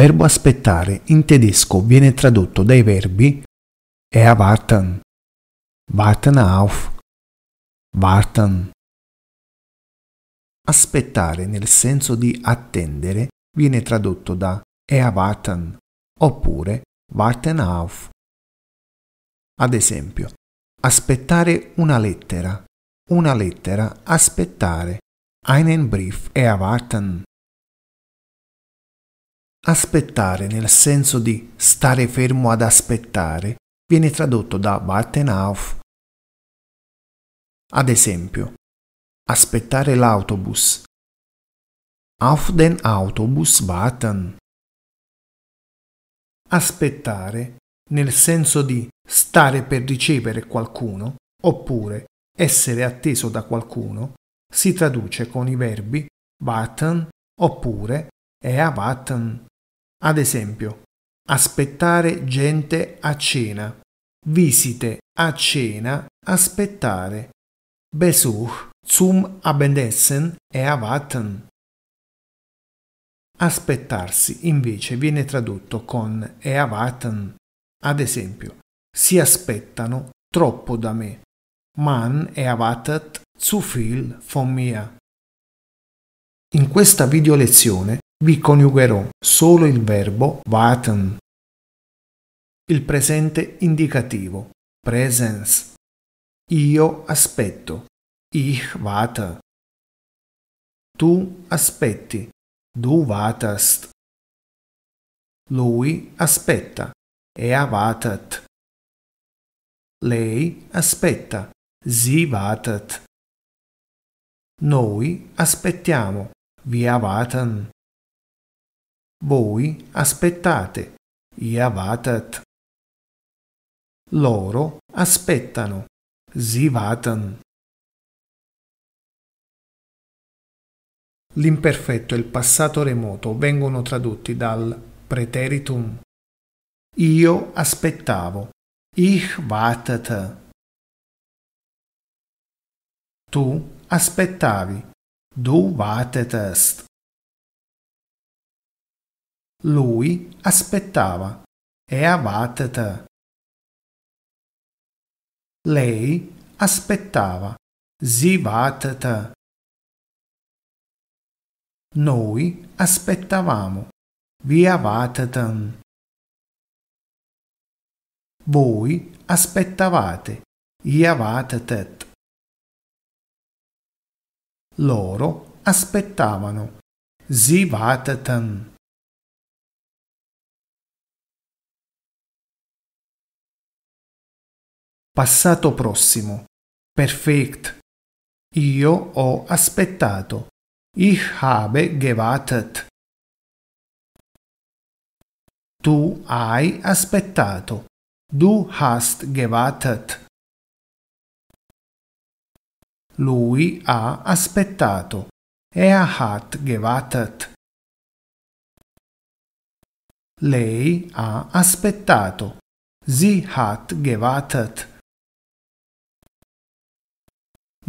verbo aspettare in tedesco viene tradotto dai verbi erwarten, warten auf, warten. Aspettare nel senso di attendere viene tradotto da erwarten oppure warten auf. Ad esempio, aspettare una lettera, una lettera aspettare, einen Brief erwarten. Aspettare nel senso di stare fermo ad aspettare viene tradotto da warten auf. Ad esempio, aspettare l'autobus. Auf den Autobus warten. Aspettare nel senso di stare per ricevere qualcuno oppure essere atteso da qualcuno si traduce con i verbi warten oppure erwarten. Ad esempio, aspettare gente a cena, visite a cena, aspettare, Besuch zum Abendessen erwarten. Aspettarsi invece viene tradotto con erwarten. Ad esempio, si aspettano troppo da me. Man erwartet zu viel von mir. In questa video lezione vi coniugherò solo il verbo warten. Il presente indicativo, presence. Io aspetto, ich warte. Tu aspetti, du wartest. Lui aspetta, er wartet. Lei aspetta, sie wartet. Noi aspettiamo, wir warten voi aspettate, iavatat. Loro aspettano, zivatan. L'imperfetto e il passato remoto vengono tradotti dal preteritum. Io aspettavo, ich wartete. Tu aspettavi, du wartetest. Lui aspettava e abatata. Lei aspettava zivatata. Noi aspettavamo viavatatan. Voi aspettavate iavatatat. Loro aspettavano zivatatan. passato prossimo, perfekt. Io ho aspettato. Ich habe gewartet. Tu hai aspettato. Du hast gewartet. Lui ha aspettato. Er hat gewartet. Lei ha aspettato. Sie hat gewartet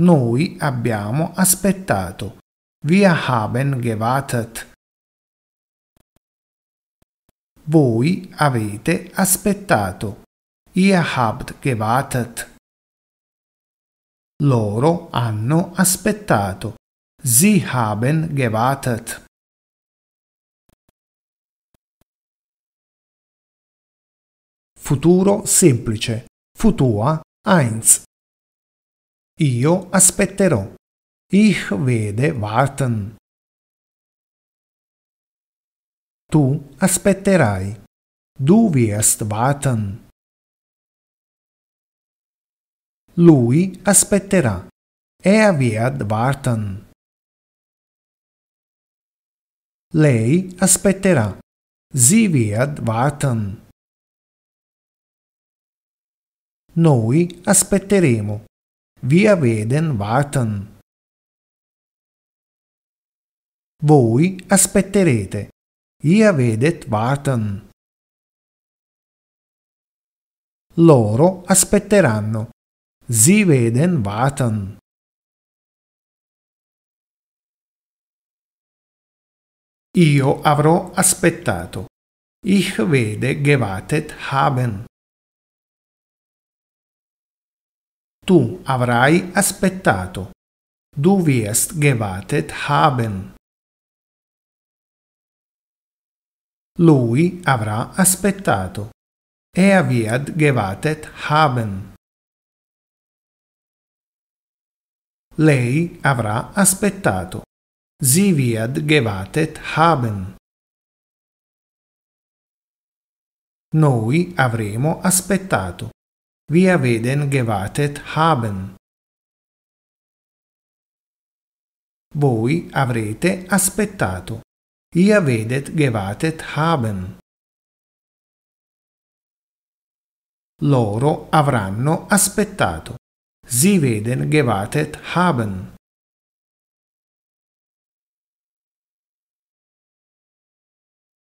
noi abbiamo aspettato. Wir haben gewartet. Voi avete aspettato. Ihr habt gewartet. Loro hanno aspettato. Sie haben gewartet. Futuro semplice. Futua 1. Io aspetterò. Ich werde warten. Tu aspetterai. Du wirst warten. Lui aspetterà. Er wird warten. Lei aspetterà. Sie wird warten. Noi aspetteremo. Wir werden warten. Voi aspetterete. Ihr werdet warten. Loro aspetteranno. Sie werden warten. Io avrò aspettato. Ich werde gewartet haben. Tu avrai aspettato. Du wirst gewartet haben. Lui avrà aspettato. Er wird gewartet haben. Lei avrà aspettato. Sie wird gewartet haben. Noi avremo aspettato. Wir werden gewartet haben. Voi avrete aspettato. Ihr werdet gewartet haben. Loro avranno aspettato. Sie werden gewartet haben.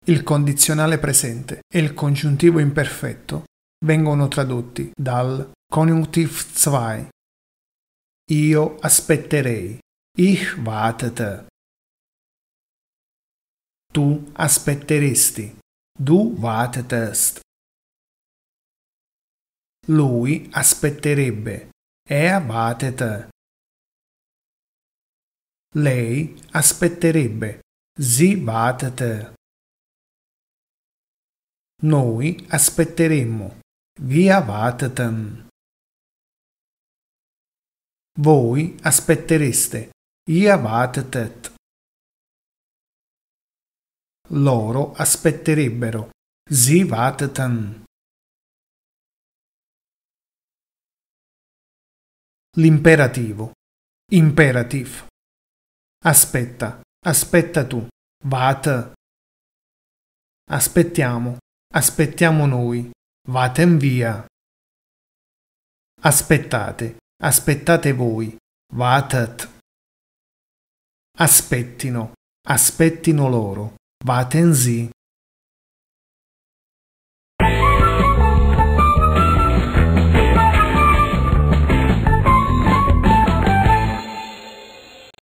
Il condizionale presente e il congiuntivo imperfetto vengono tradotti dal Konjunktiv 2. Io aspetterei. Ich wartete. Tu aspetteresti. Du wartetest. Lui aspetterebbe. Er wartete. Lei aspetterebbe. Sie wartete. Noi aspetteremmo. Vi avateten. Voi aspettereste. Iavatetet. Loro aspetterebbero. Zivatetan. L'imperativo. Imperativ. Aspetta, aspetta tu. Vat. Aspettiamo, aspettiamo noi. Vaten via. Aspettate, aspettate voi. Vatet. Aspettino, aspettino loro. Vaten sie.